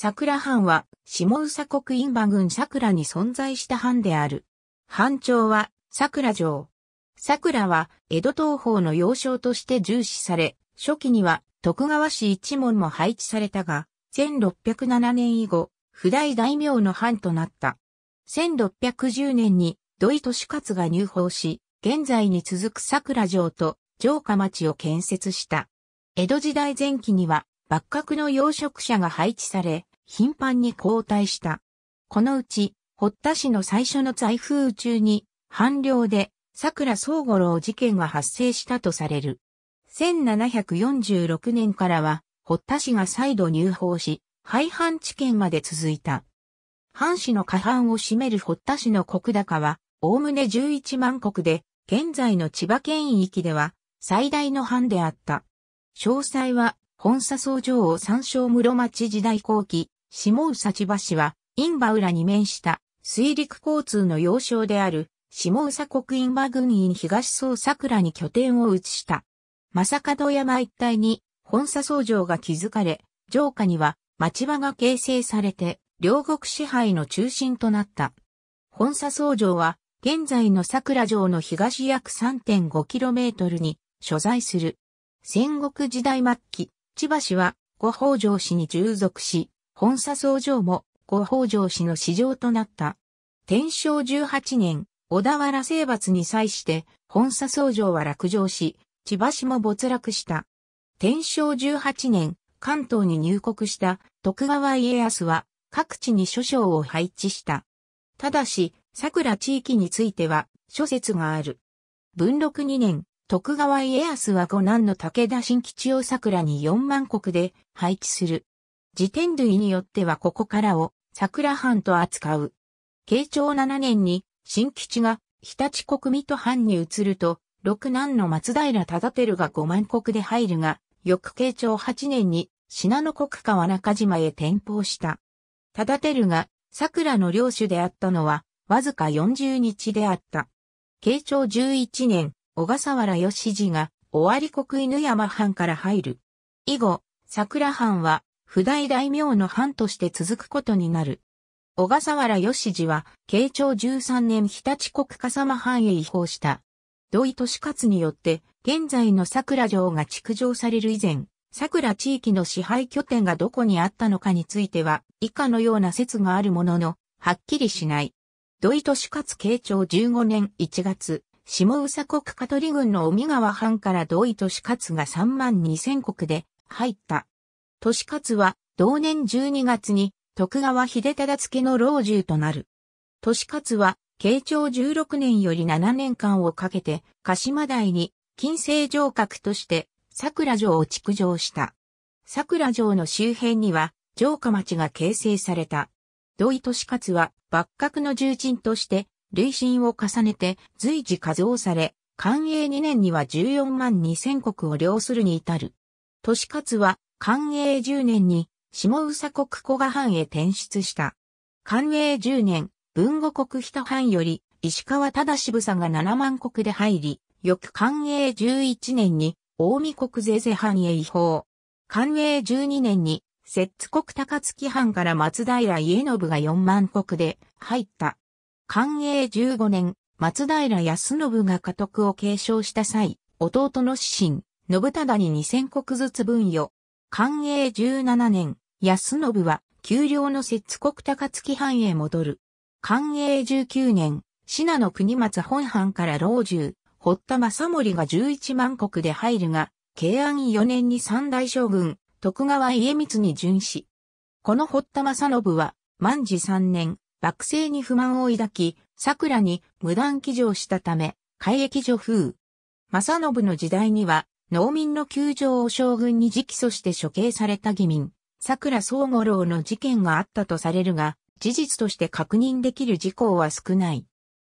桜藩は、下宇佐国印馬郡桜に存在した藩である。藩長は、桜城。桜は、江戸東方の要衝として重視され、初期には、徳川氏一門も配置されたが、1607年以後、不代大名の藩となった。1610年に、土井利勝が入法し、現在に続く桜城と城下町を建設した。江戸時代前期には、幕閣の養殖者が配置され、頻繁に後退した。このうち、堀田市の最初の財風中に、半量で桜総五郎事件が発生したとされる。1746年からは、堀田市が再度入法し、廃藩置県まで続いた。藩市の下半を占める堀田市の国高は、おおむね11万国で、現在の千葉県域では、最大の藩であった。詳細は、本佐総城を参照室町時代後期、下宇葉市は、インバ浦に面した水陸交通の要衝である、下宇佐国インバ軍院東総桜に拠点を移した。正門山一帯に本佐総城が築かれ、城下には町場が形成されて、両国支配の中心となった。本佐総城は、現在の桜城の東約 3.5km に所在する。戦国時代末期、千葉市は五宝城市に従属し、本佐僧城もご北条氏の市場となった。天正18年、小田原征伐に際して、本佐僧城は落城し、千葉市も没落した。天正18年、関東に入国した徳川家康は各地に諸将を配置した。ただし、桜地域については諸説がある。文禄2年、徳川家康は五男の武田新吉を桜に4万国で配置する。時点類によってはここからを桜藩と扱う。慶長7年に新吉が日立国民と藩に移ると、六男の松平忠輝が五万国で入るが、翌慶長8年に信濃国川中島へ転封した。忠輝が桜の領主であったのは、わずか40日であった。慶長11年、小笠原義次が、尾張国犬山藩から入る。以後、桜藩は、不代大名の藩として続くことになる。小笠原義次は、慶長13年日立国笠間藩へ移行した。土井利勝によって、現在の桜城が築城される以前、桜地域の支配拠点がどこにあったのかについては、以下のような説があるものの、はっきりしない。土井利勝慶長15年1月、下宇佐国香取郡の尾身川藩から土井利勝が3万2000国で入った利勝は同年12月に徳川秀忠付の老中となる。利勝は慶長16年より7年間をかけて鹿島台に金星城郭として桜城を築城した。桜城の周辺には城下町が形成された。土井利勝は幕閣の重鎮として累進を重ねて随時加増され、寛永2年には14万2000国を領するに至る。利勝は寛永10年に下宇佐国古賀藩へ転出した。寛永10年、文後国北藩より石川忠渋さが7万国で入り、翌寛永11年に大見国税税藩へ移法。寛永12年に摂津国高槻藩から松平家信が4万国で入った。寛永15年、松平康信が家督を継承した際、弟の子神、信忠に2000国ずつ分与、寛永17年、安信は、丘陵の摂国高槻藩へ戻る。寛永19年、信濃国松本藩から老中、堀田正盛が11万国で入るが、慶安4年に三大将軍、徳川家光に殉死。この堀田正信は、万治3年、幕政に不満を抱き、桜に無断騎乗したため、海役所風。正信の時代には、農民の窮状を将軍に直訴して処刑された義民、桜総五郎の事件があったとされるが、事実として確認できる事項は少ない。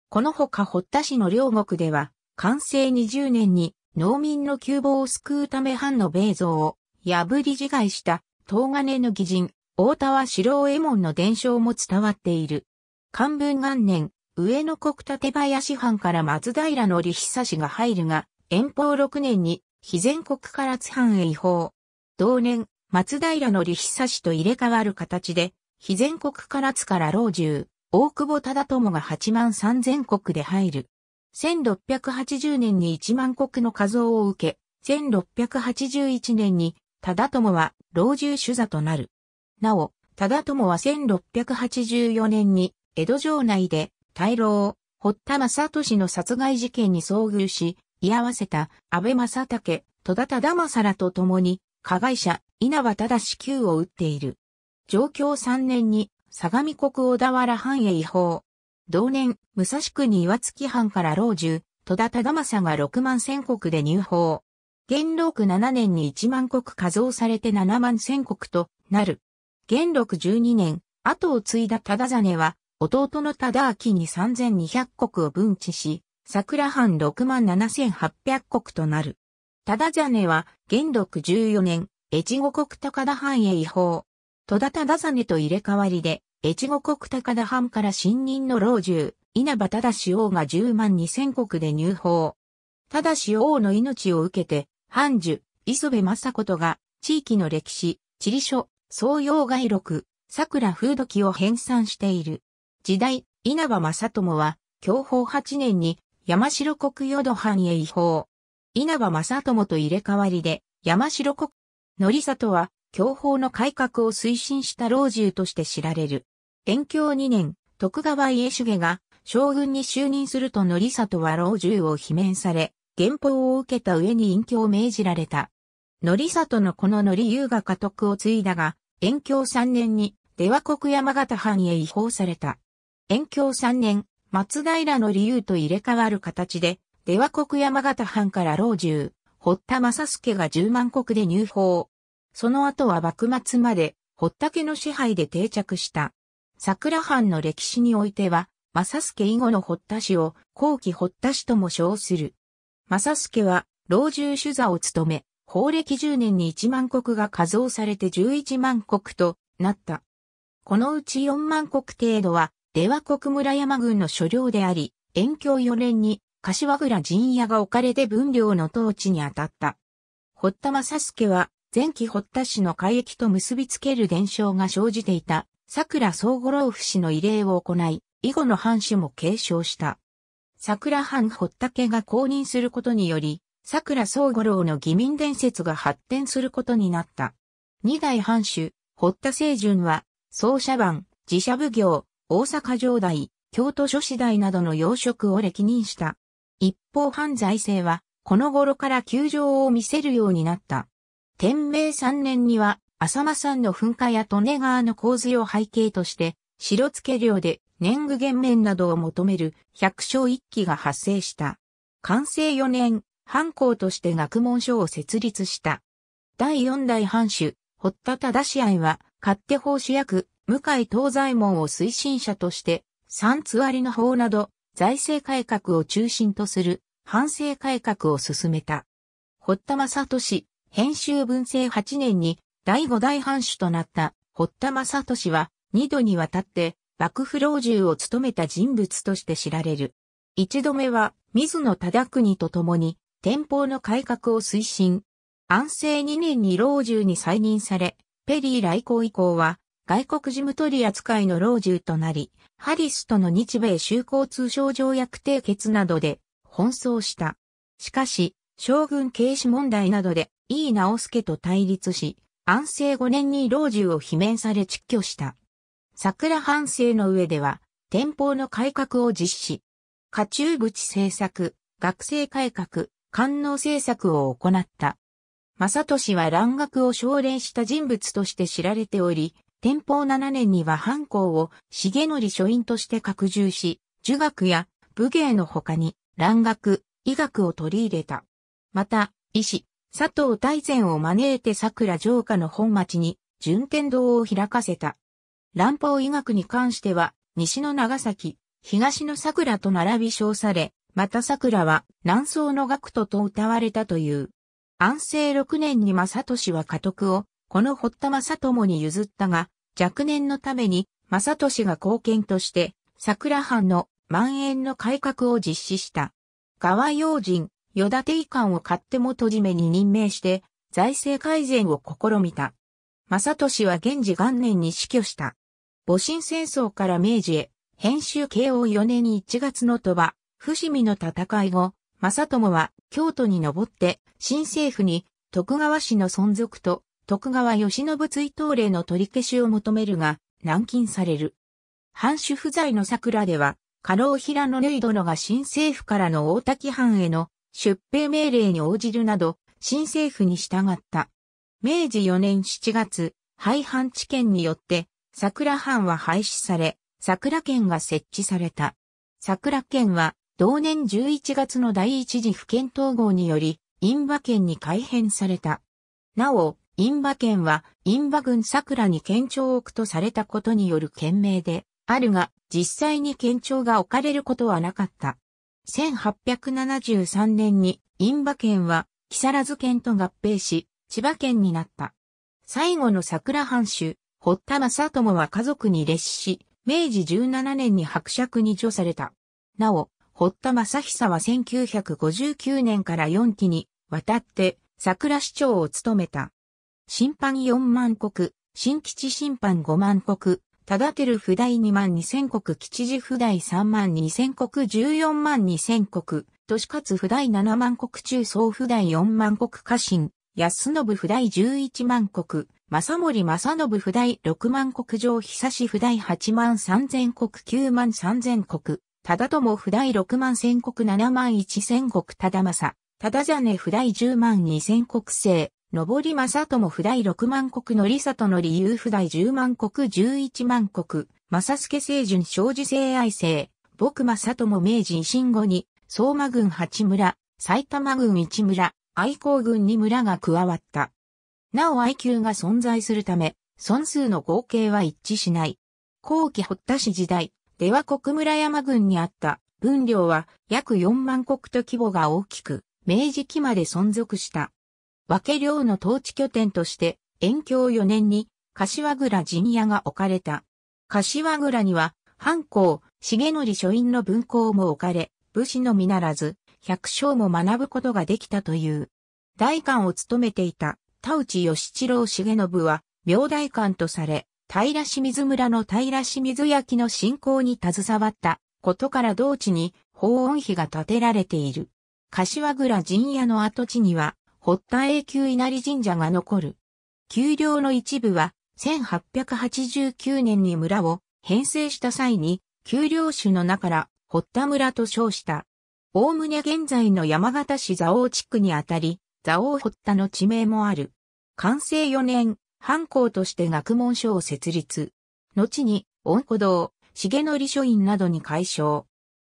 このほか堀田市の両国では、完成20年に農民の窮乏を救うため藩の米像を破り自害した東金の義人、大田は四郎右衛門の伝承も伝わっている。漢文元年、上野国立林藩から松平の利久氏が入るが、遠方6年に非全国から津藩へ移行。同年、松平の利久氏と入れ替わる形で、非全国から津から老中、大久保忠友が8万3千国で入る。1680年に1万国の数を受け、1681年に忠友は老中主座となる。なお、忠友は1684年に江戸城内で大老、堀田正俊の殺害事件に遭遇し、居合わせた安倍正武、戸田忠正らと共に、加害者、稲葉正旧を撃っている。上京3年に、相模国小田原藩へ移法。同年、武蔵国岩月藩から老中、戸田忠正が6万千国で入法。元禄7年に1万国加増されて7万千国となる。元禄12年、後を継いだ忠真は、弟の忠明に3200国を分置し、桜藩6万7800国となる。ただじゃねは、元禄14年、越後国高田藩へ移法。戸田忠真と入れ替わりで、越後国高田藩から新任の老中、稲葉忠王が10万2000国で入法。忠王の命を受けて、藩主、磯部正子とが、地域の歴史、地理書、創用外録、桜風土記を編纂している。時代、稲葉正友は、享保8年に山城国淀藩へ移行。稲葉正友と入れ替わりで、山城国、則里は、教法の改革を推進した老中として知られる。延教2年、徳川家重が将軍に就任すると則里は老中を罷免され、原報を受けた上に隠居を命じられた。則里のこの則優が家督を継いだが、延教3年に出羽国山形藩へ移行された。延享3年、松平の理由と入れ替わる形で、出羽国山形藩から老中、堀田正助が十万国で入法。その後は幕末まで、堀田家の支配で定着した。桜藩の歴史においては、正助以後の堀田氏を後期堀田氏とも称する。正助は、老中主座を務め、法歴10年に1万国が加増されて11万国となった。このうち4万国程度は出羽国村山郡の所領であり、延享4年に柏倉陣屋が置かれて分領の統治に当たった。堀田正助は、前期堀田氏の海域と結びつける伝承が生じていた、桜総五郎夫氏の慰霊を行い、以後の藩主も継承した。桜藩堀田家が公認することにより、桜総五郎の義民伝説が発展することになった。二代藩主、堀田清純は、奏者番、自社奉行、大阪城代、京都諸市代などの要職を歴任した。一方藩財政は、この頃から窮状を見せるようになった。天明三年には、浅間山の噴火や利根川の洪水を背景として、白付領で年貢減免などを求める百姓一揆が発生した。完成四年、藩校として学問所を設立した。第四代藩主、堀田忠愛は、勝手法主役、向井東西門を推進者として、三つ割りの法など、財政改革を中心とする、反省改革を進めた。堀田正俊、編集文政8年に第五代藩主となった堀田正俊は、二度にわたって、幕府老中を務めた人物として知られる。一度目は、水野忠国と共に、天保の改革を推進。安政2年に老中に再任され、ペリー来航以降は、外国事務取扱いの老中となり、ハリスとの日米修好通商条約締結などで奔走した。しかし、将軍軽視問題などで、井伊直輔と対立し、安政5年に老中を罷免され窒居した。桜半生の上では、天保の改革を実施。家中淵政策、学生改革、官能政策を行った。正俊は蘭学を奨励した人物として知られており、天保7年には藩校を重則書院として拡充し、儒学や武芸の他に、蘭学、医学を取り入れた。また、医師、佐藤大善を招いて桜城下の本町に、順天堂を開かせた。蘭方医学に関しては、西の長崎、東の桜と並び称され、また桜は南宋の学徒と謳われたという。安政6年に正俊は家督をこの堀田正智に譲ったが、若年のために正俊が貢献として桜藩の蔓延の改革を実施した。側要人、与田定官を勝手元じめに任命して財政改善を試みた。正俊は現治元年に死去した。戊辰戦争から明治へ、編集慶応4年に1月の鳥羽、伏見の戦い後、正智は京都に登って新政府に徳川氏の存続と徳川慶喜追悼令の取り消しを求めるが、軟禁される。藩主不在の桜では、家老平野縫殿が新政府からの大滝藩への出兵命令に応じるなど、新政府に従った。明治4年7月、廃藩置県によって、桜藩は廃止され、桜県が設置された。桜県は、同年11月の第一次府県統合により、印馬県に改変された。なお、印馬県は、印馬郡桜に県庁を置くとされたことによる県名で、あるが、実際に県庁が置かれることはなかった。1873年に、印馬県は、木更津県と合併し、千葉県になった。最後の桜藩主、堀田正友は家族に列し、明治17年に伯爵に除された。なお、堀田正久は1959年から4期にわたって桜市長を務めた。審判4万国、新基地審判5万国、ただてる不第2万2000国、吉次不第3万2000国、14万2000国、都市活不第7万国、中総不第4万国、家臣、安信不第11万国、正森正信不第6万国上久し不第8万3000国、9万3000国、ただとも不第6万1000国、7万1000国、ただまさ、ただじゃね不第10万2000国制、上り正友不第六万国のりさとの理由不第十万国十一万国、正助聖順正治聖愛生、僕正友明治維新後に、相馬郡八村、埼玉郡一村、愛好郡二村が加わった。なお愛宮が存在するため、損数の合計は一致しない。後期堀田氏時代、では国村山郡にあった分量は約四万国と規模が大きく、明治期まで存続した。分け寮の統治拠点として、延享4年に、柏倉陣屋が置かれた。柏倉には、藩校、重則書院の文校も置かれ、武士のみならず、百姓も学ぶことができたという。大官を務めていた、田内義一郎重信は、明大官とされ、平清水村の平清水焼の信仰に携わったことから同地に、法恩碑が建てられている。柏倉陣屋の跡地には、堀田永久稲荷神社が残る。丘陵の一部は、1889年に村を編成した際に、丘陵種の中から堀田村と称した。おおむね現在の山形市蔵王地区にあたり、蔵王堀田の地名もある。完成4年、藩校として学問所を設立。後に、温古堂、重則書院などに改称。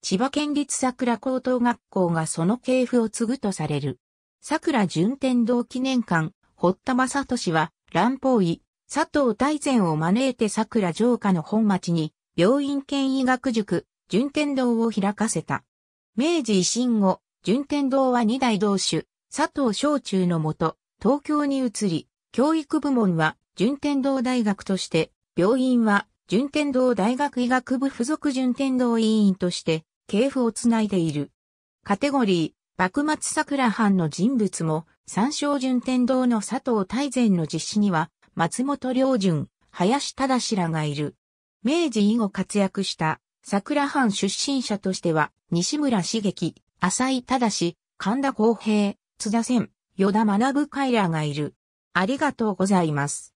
千葉県立桜高等学校がその系譜を継ぐとされる。桜順天堂記念館、堀田正俊は、乱法医、佐藤大善を招いて桜城下の本町に、病院兼医学塾、順天堂を開かせた。明治維新後、順天堂は二代同主、佐藤小中のもと、東京に移り、教育部門は順天堂大学として、病院は順天堂大学医学部附属順天堂委員として、系譜をつないでいる。カテゴリー、幕末桜藩の人物も、三章順天堂の佐藤大善の実施には、松本良順、林忠らがいる。明治以後活躍した桜藩出身者としては、西村茂樹、浅井忠、神田光平、津田仙、与田学会らがいる。ありがとうございます。